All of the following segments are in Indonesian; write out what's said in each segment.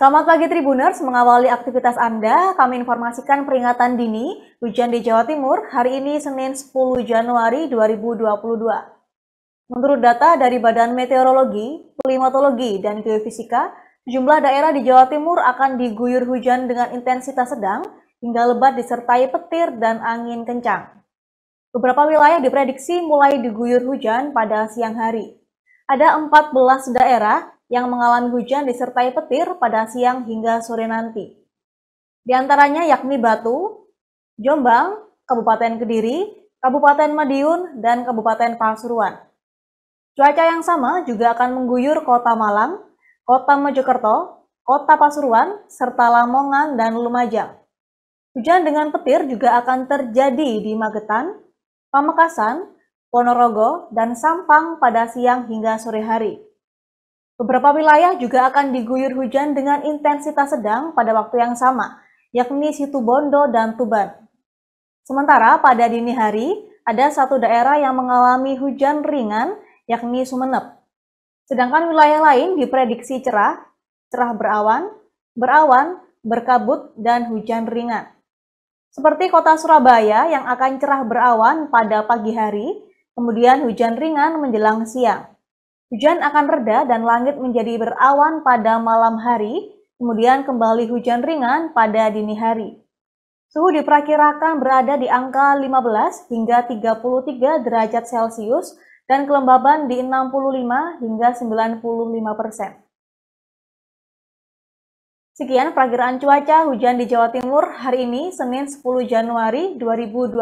Selamat pagi Tribuners, mengawali aktivitas Anda, kami informasikan peringatan dini hujan di Jawa Timur hari ini Senin 10 Januari 2022. Menurut data dari Badan Meteorologi, Klimatologi, dan Geofisika, jumlah daerah di Jawa Timur akan diguyur hujan dengan intensitas sedang hingga lebat disertai petir dan angin kencang. Beberapa wilayah diprediksi mulai diguyur hujan pada siang hari. Ada 14 daerah yang mengalami hujan disertai petir pada siang hingga sore nanti. Di antaranya yakni Batu, Jombang, Kabupaten Kediri, Kabupaten Madiun, dan Kabupaten Pasuruan. Cuaca yang sama juga akan mengguyur kota Malang, kota Mojokerto, kota Pasuruan, serta Lamongan dan Lumajang. Hujan dengan petir juga akan terjadi di Magetan, Pamekasan, Ponorogo, dan Sampang pada siang hingga sore hari. Beberapa wilayah juga akan diguyur hujan dengan intensitas sedang pada waktu yang sama, yakni Situbondo dan Tuban. Sementara pada dini hari, ada satu daerah yang mengalami hujan ringan, yakni Sumeneb. Sedangkan wilayah lain diprediksi cerah, cerah berawan, berawan, berkabut, dan hujan ringan. Seperti kota Surabaya yang akan cerah berawan pada pagi hari, kemudian hujan ringan menjelang siang. Hujan akan reda dan langit menjadi berawan pada malam hari, kemudian kembali hujan ringan pada dini hari. Suhu diperkirakan berada di angka 15 hingga 33 derajat Celcius dan kelembaban di 65 hingga 95 persen. Sekian perakiraan cuaca hujan di Jawa Timur hari ini, Senin 10 Januari 2022.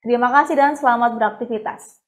Terima kasih dan selamat beraktivitas.